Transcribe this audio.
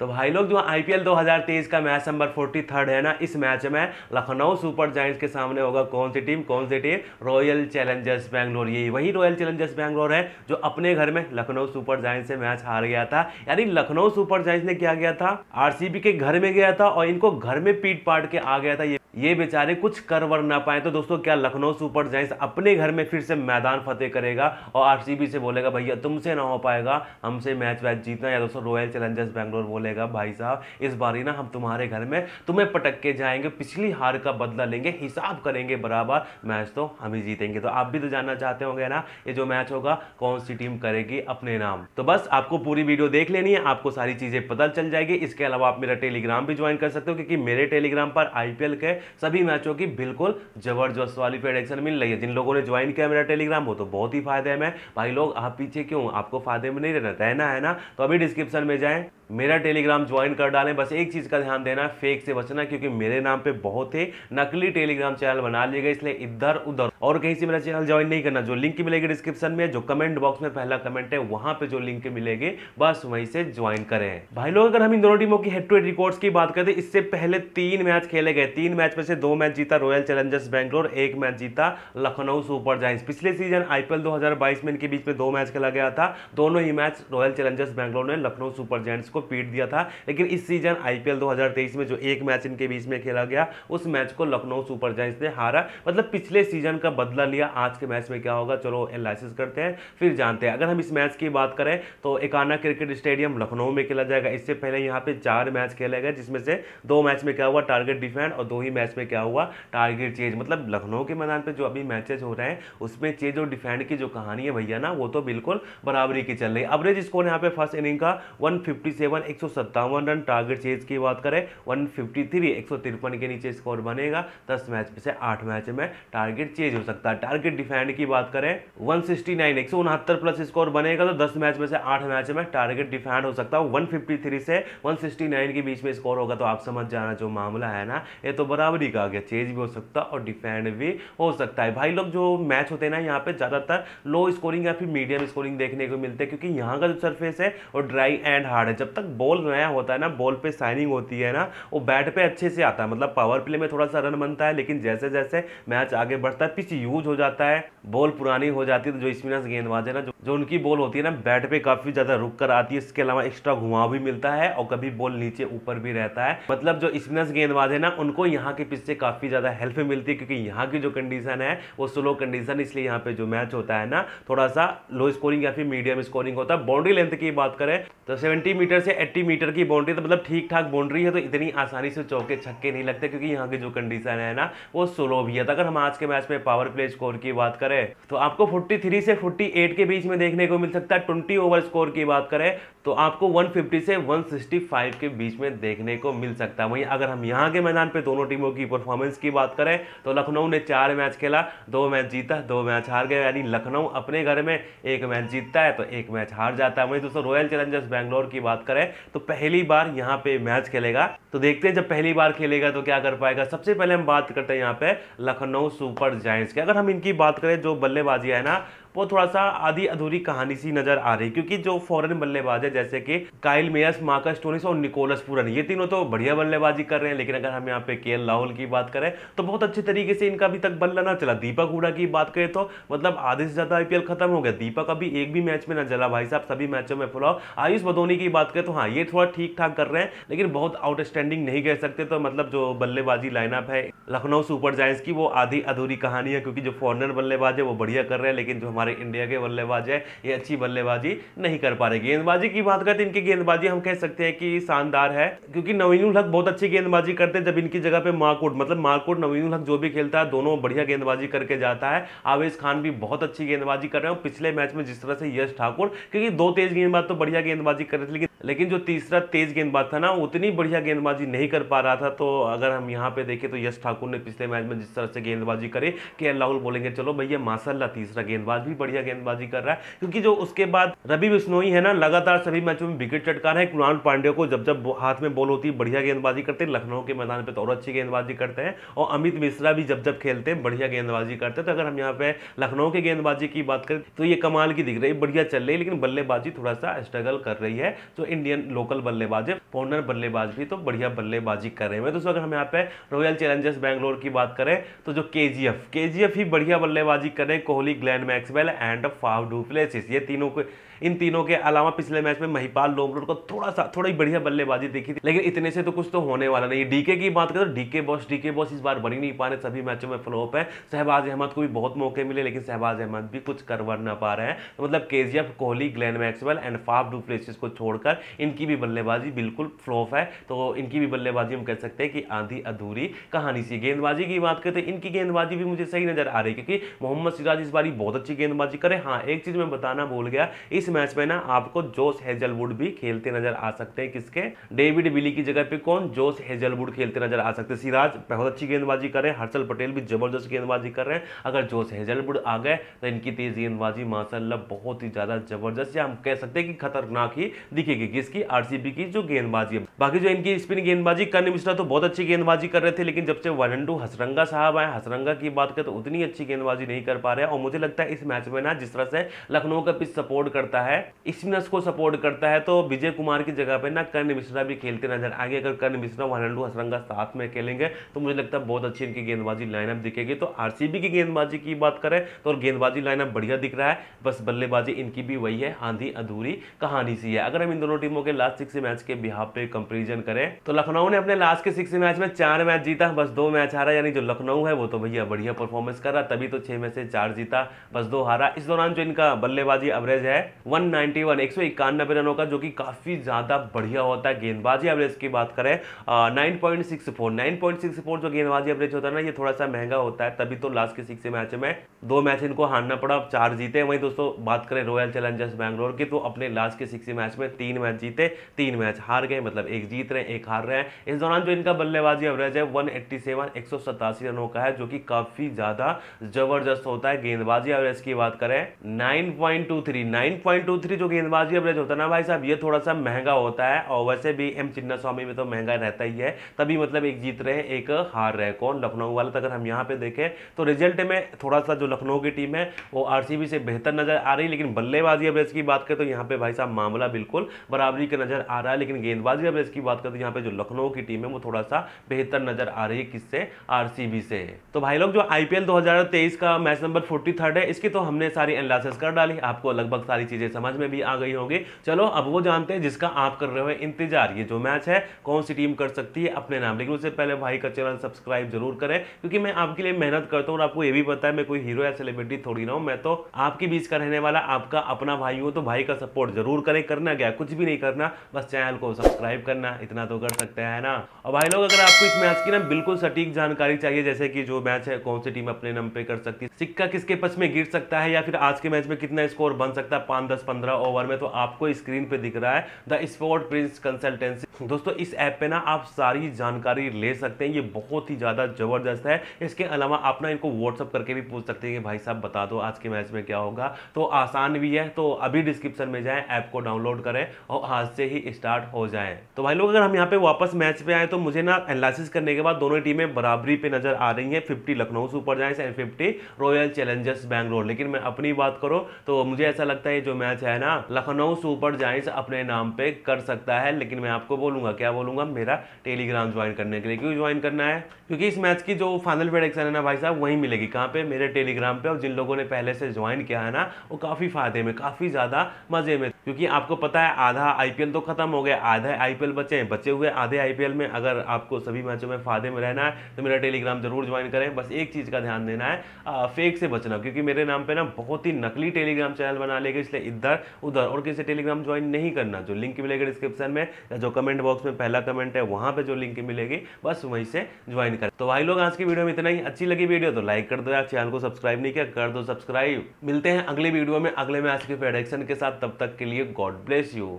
तो भाई लोग जो आईपीएल 2023 का मैच नंबर 43 है ना इस मैच में लखनऊ सुपर जाइंट्स के सामने होगा कौन सी टीम कौन सी टीम रॉयल चैलेंजर्स बैंगलोर ये वही रॉयल चैलेंजर्स बैंगलोर है जो अपने घर में लखनऊ सुपर जाइंट्स से मैच हार गया था यानी लखनऊ सुपर जाइंट्स ने क्या गया था आरसीबी के घर में गया था और इनको घर में पीट पाट के आ गया था ये ये बेचारे कुछ कर वर ना पाए तो दोस्तों क्या लखनऊ सुपर जाइंट्स अपने घर में फिर से मैदान फतेह करेगा और आरसीबी से बोलेगा भैया तुमसे ना हो पाएगा हमसे मैच वैच जीतना या दोस्तों रॉयल चैलेंजर्स बैंगलोर बोलेगा भाई साहब इस बार ही ना हम तुम्हारे घर में तुम्हें पटक के जाएंगे पिछली हार का बदला लेंगे हिसाब करेंगे बराबर मैच तो हम ही जीतेंगे तो आप भी तो जानना चाहते होंगे ना ये जो मैच होगा कौन सी टीम करेगी अपने नाम तो बस आपको पूरी वीडियो देख लेनी है आपको सारी चीज़ें पता चल जाएगी इसके अलावा आप मेरा टेलीग्राम भी ज्वाइन कर सकते हो क्योंकि मेरे टेलीग्राम पर आईपीएल के सभी मैचों की बिल्कुल जबरदस्त वाली प्रेडिक्शन मिल रही है जिन लोगों ने ज्वाइन किया मेरा टेलीग्राम वो तो बहुत ही फायदे में भाई लोग आप पीछे क्यों आपको फायदे में नहीं रहना रहना है ना तो अभी डिस्क्रिप्शन में जाएँ मेरा टेलीग्राम ज्वाइन कर डालें बस एक चीज़ का ध्यान देना फेक से बचना क्योंकि मेरे नाम पे बहुत ही नकली टेलीग्राम चैनल बना लिए गए इसलिए इधर उधर और कहीं से मेरा चैनल ज्वाइन नहीं करना जो लिंक मिलेगी डिस्क्रिप्शन में जो कमेंट बॉक्स में पहला कमेंट है वहाँ पे जो लिंक मिलेगी बस वहीं से ज्वाइन करें भाई लोग अगर हम इन दोनों टीमों की हेड टू हेड रिकॉर्ड्स की बात करें इससे पहले तीन मैच खेले गए तीन मैच में से दो मैच जीता रॉयल चैलेंजर्स बैंगलोर एक मैच जीता लखनऊ सुपर जाइंस पिछले सीजन आईपीएल पी में इनके बीच में दो मैच खेला गया था दोनों ही मैच रॉयल चैलेंजर्स बैंगलोर ने लखनऊ सुपर जाइंट्स को को पीट दिया था लेकिन इस सीजन आईपीएल 2023 में जो एक मैच इनके बीच में खेला गया उस मैच को लखनऊ सुपर जायंट्स ने हारा मतलब पिछले सीजन का बदला लिया आज के मैच में क्या होगा चलो एनालिसिस करते हैं फिर जानते हैं अगर हम इस मैच की बात करें तो एकाना क्रिकेट स्टेडियम लखनऊ में खेला जाएगा इससे पहले यहाँ पे चार मैच खेले गए जिसमें से दो मैच में क्या हुआ टारगेट डिफेंड और दो ही मैच में क्या हुआ टारगेट चेंज मतलब लखनऊ के मैदान पर जो अभी मैचेज हो रहे हैं उसमें चेंज और डिफेंड की जो कहानी है भैया ना वो तो बिल्कुल बराबरी की चल रही है एवरेज स्कोर यहाँ पे फर्स्ट इनिंग का वन इलेवन एक रन टारगेट चेज की बात करें वन फिफ्टी थ्री एक के नीचे स्कोर बनेगा दस मैच में से आठ मैच में टारगेट चेज हो सकता है टारगेट डिफेंड की बात करें वन सिक्सटी नाइन एक सौ उनहत्तर प्लस स्कोर बनेगा तो दस मैच में से आठ मैच में टारगेट डिफेंड हो सकता है वन फिफ्टी थ्री से वन सिक्सटी नाइन के बीच में स्कोर होगा तो आप समझ जाना जो मामला है ना ये तो बराबरी का गया चेज भी हो सकता है और डिफेंड भी हो सकता है भाई लोग जो मैच होते हैं ना यहाँ पे ज़्यादातर लो स्कोरिंग या फिर मीडियम स्कोरिंग देखने को मिलते हैं क्योंकि यहाँ का जो सरफेस है वो ड्राई एंड हार्ड है जब तक बॉल नया होता है ना बॉल पे साइनिंग होती है ना वो बैट पे अच्छे से आता है मतलब पावर प्ले में थोड़ा सा रन बनता है लेकिन जैसे जैसे मैच आगे बढ़ता है पिच यूज हो जाता है बॉल पुरानी हो जाती है तो जो स्पिनर्स गेंदबाज है ना जो, जो उनकी बॉल होती है ना बैट पे काफ़ी ज़्यादा रुक कर आती है इसके अलावा एक्स्ट्रा घुमाव भी मिलता है और कभी बॉल नीचे ऊपर भी रहता है मतलब जो स्पिनर्स गेंदबाज है ना उनको यहाँ के पिच से काफ़ी ज़्यादा हेल्प मिलती है क्योंकि यहाँ की जो कंडीशन है वो स्लो कंडीशन इसलिए यहाँ पे जो मैच होता है ना थोड़ा सा लो स्कोरिंग या फिर मीडियम स्कोरिंग होता है बाउंड्री लेंथ की बात करें तो सेवेंटी मीटर 70 से 80 मीटर की बाउंड्री तो मतलब ठीक ठाक बाउंड्री है तो इतनी आसानी से चौके छक्के नहीं लगते क्योंकि यहाँ की जो कंडीशन है ना वो स्लो भी है तो अगर हम आज के मैच में पावर प्ले स्कोर की बात करें तो आपको 43 से 48 के बीच में देखने को मिल सकता है 20 ओवर स्कोर की बात करें तो आपको 150 से 165 के बीच में देखने को मिल सकता है वहीं अगर हम यहाँ के मैदान पे दोनों टीमों की परफॉर्मेंस की बात करें तो लखनऊ ने चार मैच खेला दो मैच जीता दो मैच हार गया यानी लखनऊ अपने घर में एक मैच जीतता है तो एक मैच हार जाता है वहीं दोस्तों रॉयल चैलेंजर्स बैंगलोर की बात करें तो पहली बार यहाँ पे मैच खेलेगा तो देखते हैं जब पहली बार खेलेगा तो क्या कर पाएगा सबसे पहले हम बात करते हैं यहाँ पे लखनऊ सुपर जायंट्स की अगर हम इनकी बात करें जो बल्लेबाजी है ना वो थोड़ा सा आधी अधूरी कहानी सी नजर आ रही क्योंकि जो फॉरन बल्लेबाज है जैसे कि काइल मेयस मार्कस टोनिस और निकोलस पूरन ये तीनों तो बढ़िया बल्लेबाजी कर रहे हैं लेकिन अगर हम यहाँ पे के राहुल की बात करें तो बहुत अच्छे तरीके से इनका अभी तक बल्ला ना चला दीपक हुडा की बात करें तो मतलब आधे से ज़्यादा आईपीएल खत्म हो गया दीपक अभी एक भी मैच में ना चला भाई साहब सभी मैचों में फुलाओ आयुष बदोनी की बात करें तो हाँ ये थोड़ा ठीक ठाक कर रहे हैं लेकिन बहुत आउटस्टैंडिंग नहीं कह सकते तो मतलब जो बल्लेबाजी लाइनअप है लखनऊ सुपर जायंट्स की वो आधी अधूरी कहानी है क्योंकि जो फॉरनर बल्लेबाज है वो बढ़िया कर रहे हैं लेकिन जो हमारे इंडिया के बल्लेबाज है ये अच्छी बल्लेबाजी नहीं कर पा रहे गेंदबाजी की बात करते तो इनकी गेंदबाजी हम कह सकते हैं कि शानदार है क्योंकि नवीनुल हक बहुत अच्छी गेंदबाजी करते जब इनकी जगह पे मार्कोट मतलब मार्कोट नवीनुल हक जो भी खेलता है दोनों बढ़िया गेंदबाजी करके जाता है आवेश खान भी बहुत अच्छी गेंदबाजी कर रहे हैं पिछले मैच में जिस तरह से यश ठाकुर क्योंकि दो तेज गेंदबाज तो बढ़िया गेंदबाजी कर रहे थे लेकिन लेकिन जो तीसरा तेज गेंदबाज था ना उतनी बढ़िया गेंदबाजी नहीं कर पा रहा था तो अगर हम यहाँ पे देखें तो यश ठाकुर ने पिछले मैच में जिस तरह से गेंदबाजी करी के एल राहुल बोलेंगे चलो भैया माशाला तीसरा गेंदबाज भी बढ़िया गेंदबाजी कर रहा है क्योंकि जो उसके बाद रवि बिश्नोई है ना लगातार सभी मैचों में विकेट चटका रहे हैं कुरान पांडे को जब जब हाथ में बॉल होती है बढ़िया गेंदबाजी करते हैं लखनऊ के मैदान पर तो और अच्छी गेंदबाजी करते हैं और अमित मिश्रा भी जब जब खेलते हैं बढ़िया गेंदबाजी करते हैं तो अगर हम यहाँ पे लखनऊ के गेंदबाजी की बात करें तो ये कमाल की दिख रही है बढ़िया चल रही है लेकिन बल्लेबाजी थोड़ा सा स्ट्रगल कर रही है तो इंडियन लोकल बल्लेबाज है फोनर बल्लेबाज भी तो बढ़िया बल्लेबाजी कर रहे हैं दोस्तों अगर हम यहाँ पे रॉयल चैलेंजर्स बैंगलोर की बात करें तो जो के जी एफ के जी एफ ही बढ़िया बल्लेबाजी करें Kohli Glenn Maxwell and Faf du Plessis ये तीनों को इन तीनों के अलावा पिछले मैच में महिपाल लोमरोड को थोड़ा सा थोड़ी बढ़िया बल्लेबाजी देखी थी लेकिन इतने से तो कुछ तो होने वाला नहीं डीके की बात करें तो डीके बॉस डीके बॉस इस बार बनी नहीं पा रहे सभी मैचों में फ्लोप है शहबाज अहमद को भी बहुत मौके मिले लेकिन शहबाज अहमद भी कुछ करवर ना पा रहे हैं तो मतलब के Kohli Glenn Maxwell and Faf du को छोड़कर इनकी भी बल्लेबाजी बिल्कुल फ्लोप है तो इनकी भी बल्लेबाजी हम कह सकते हैं कि आधी अधूरी कहानी सी गेंदबाजी की बात करते हैं तो इनकी गेंदबाजी भी मुझे सही नजर आ रही है क्योंकि मोहम्मद सिराज इस बार बहुत अच्छी गेंदबाजी करे हाँ एक चीज मैं बताना भूल गया इस मैच में ना आपको जोश हेजलवुड भी खेलते नजर आ सकते हैं किसके डेविड बिली की जगह पे कौन जोश हेजलवुड खेलते नजर आ सकते हैं सिराज बहुत अच्छी गेंदबाजी कर रहे हैं हर्षल पटेल भी जबरदस्त गेंदबाजी कर रहे हैं अगर जोश हेजलवुड आ गए तो इनकी तेज गेंदबाजी माशाला बहुत ही ज़्यादा जबरदस्त या हम कह सकते हैं कि खतरनाक ही दिखेगी किसकी आरसीबी की जो गेंदबाजी है बाकी जो इनकी स्पिन गेंदबाजी कर्ण मिश्रा तो बहुत अच्छी गेंदबाजी कर रहे थे लेकिन जब से वनडू हसरंगा साहब आए हसरंगा की बात करें तो उतनी अच्छी गेंदबाजी नहीं कर पा रहे और मुझे लगता है इस मैच में ना जिस तरह से लखनऊ का पिच सपोर्ट करता करता है स्पिनर्स को सपोर्ट करता है तो विजय कुमार की जगह पे ना कर्ण मिश्रा भी खेलते नजर आगे अगर कर्ण मिश्रा वानंडू हसरंगा साथ में खेलेंगे तो मुझे लगता है बहुत अच्छी इनकी गेंदबाजी लाइनअप दिखेगी तो आर की गेंदबाजी की बात करें तो गेंदबाजी लाइनअप बढ़िया दिख रहा है बस बल्लेबाजी इनकी भी वही है आंधी अधूरी कहानी सी है अगर हम इन दोनों टीमों के लास्ट सिक्स मैच के बिहार पे कंपेरिजन करें तो लखनऊ ने अपने लास्ट के सिक्स मैच में चार मैच जीता बस दो मैच हारा यानी जो लखनऊ है वो तो भैया बढ़िया परफॉर्मेंस कर रहा तभी तो छह में से चार जीता बस दो हारा इस दौरान जो इनका बल्लेबाजी एवरेज है 191 एक सौ इक्यानबे रनों का जो कि काफ़ी ज़्यादा बढ़िया होता है गेंदबाजी एवरेज की बात करें nine point six four nine point six four जो गेंदबाजी एवरेज होता है ना ये थोड़ा सा महंगा होता है तभी तो लास्ट के सिक्स मैच में दो मैच इनको हारना पड़ा चार जीते वहीं दोस्तों बात करें रॉयल चैलेंजर्स बैंगलोर की तो अपने लास्ट के सिक्स मैच में तीन मैच जीते तीन मैच हार गए मतलब एक जीत रहे हैं एक हार रहे हैं इस दौरान जो इनका बल्लेबाजी एवरेज है वन एट्टी सेवन एक सौ सतासी रनों का है जो कि काफ़ी ज़्यादा जबरदस्त होता है गेंदबाजी एवरेज की बात करें nine point two three nine point point जो गेंदबाजी एवरेज होता है ना भाई साहब ये थोड़ा सा महंगा होता है और वैसे भी एम चिन्ना स्वामी में तो महंगा रहता ही है तभी मतलब एक जीत रहे हैं एक हार रहे कौन लखनऊ वाला तो अगर हम यहाँ पे देखें तो रिजल्ट में थोड़ा सा जो लखनऊ की टीम है वो आर से बेहतर नजर आ रही लेकिन बल्लेबाजी एवरेज की बात करें तो यहाँ पे भाई साहब मामला बिल्कुल बराबरी का नजर आ रहा है लेकिन गेंदबाजी एवरेज की बात करें तो यहाँ पे जो लखनऊ की टीम है वो थोड़ा सा बेहतर नजर आ रही है किससे आर से तो भाई लोग जो आईपीएल 2023 का मैच नंबर फोर्टी है इसकी तो हमने सारी एनालिसिस कर डाली आपको लगभग सारी चीजें चीज़ें समझ में भी आ गई होंगी चलो अब वो जानते हैं जिसका आप कर रहे हो इंतजार ये जो मैच है कौन सी टीम कर सकती है अपने नाम लेकिन उससे पहले भाई का चैनल सब्सक्राइब जरूर करें क्योंकि मैं आपके लिए मेहनत करता हूँ और आपको ये भी पता है मैं कोई हीरो या सेलिब्रिटी थोड़ी ना हूँ मैं तो आपके बीच का रहने वाला आपका अपना भाई हूँ तो भाई का सपोर्ट जरूर करें करना क्या कुछ भी नहीं करना बस चैनल को सब्सक्राइब करना इतना तो कर सकते हैं ना और भाई लोग अगर आपको इस मैच की ना बिल्कुल सटीक जानकारी चाहिए जैसे कि जो मैच है कौन सी टीम अपने नाम पे कर सकती है सिक्का किसके पक्ष में गिर सकता है या फिर आज के मैच में कितना स्कोर बन सकता है पांच दस पंद्रह ओवर में तो आपको स्क्रीन पे दिख रहा है द स्पोर्ट प्रिंस कंसल्टेंसी दोस्तों इस ऐप पे ना आप सारी जानकारी ले सकते हैं ये बहुत ही ज़्यादा ज़बरदस्त है इसके अलावा आप ना इनको व्हाट्सअप करके भी पूछ सकते हैं कि भाई साहब बता दो आज के मैच में क्या होगा तो आसान भी है तो अभी डिस्क्रिप्शन में जाएँ ऐप को डाउनलोड करें और आज से ही स्टार्ट हो जाए तो भाई लोग अगर हम यहाँ पे वापस मैच पे आए तो मुझे ना एनालिसिस करने के बाद दोनों टीमें बराबरी पे नजर आ रही है fifty Lucknow Super Giants and fifty Royal Challengers Bangalore लेकिन मैं अपनी बात करूँ तो मुझे ऐसा लगता है जो मैच है ना लखनऊ सुपर जॉइंट अपने नाम पे कर सकता है लेकिन मैं आपको बोलूंगा क्या बोलूंगा मेरा टेलीग्राम ज्वाइन करने के लिए क्यों ज्वाइन करना है क्योंकि इस मैच की जो फाइनल प्रेडिक्शन है ना भाई साहब वहीं मिलेगी कहाँ पे मेरे टेलीग्राम पे और जिन लोगों ने पहले से ज्वाइन किया है ना वो काफ़ी फायदे में काफ़ी ज़्यादा मज़े में क्योंकि आपको पता है आधा आईपीएल तो खत्म हो गया आधा आईपीएल बचे हैं बचे हुए आधे आईपीएल में अगर आपको सभी मैचों में फायदे में रहना है तो मेरा टेलीग्राम जरूर ज्वाइन करें बस एक चीज़ का ध्यान देना है फेक से बचना क्योंकि मेरे नाम पर ना बहुत ही नकली टेलीग्राम चैनल बना लेगा इसलिए इधर उधर और किसी टेलीग्राम ज्वाइन नहीं करना जो लिंक मिलेगा डिस्क्रिप्शन में या जो कमेंट बॉक्स में पहला कमेंट है वहां पर जो लिंक मिलेगी बस वहीं से ज्वाइन कर तो भाई लोग आज की वीडियो में इतना ही अच्छी लगी वीडियो तो लाइक कर दो यार चैनल को सब्सक्राइब नहीं किया कर दो सब्सक्राइब मिलते हैं अगले वीडियो में अगले मैच के प्रेडिक्शन के साथ तब तक के लिए गॉड ब्लेस यू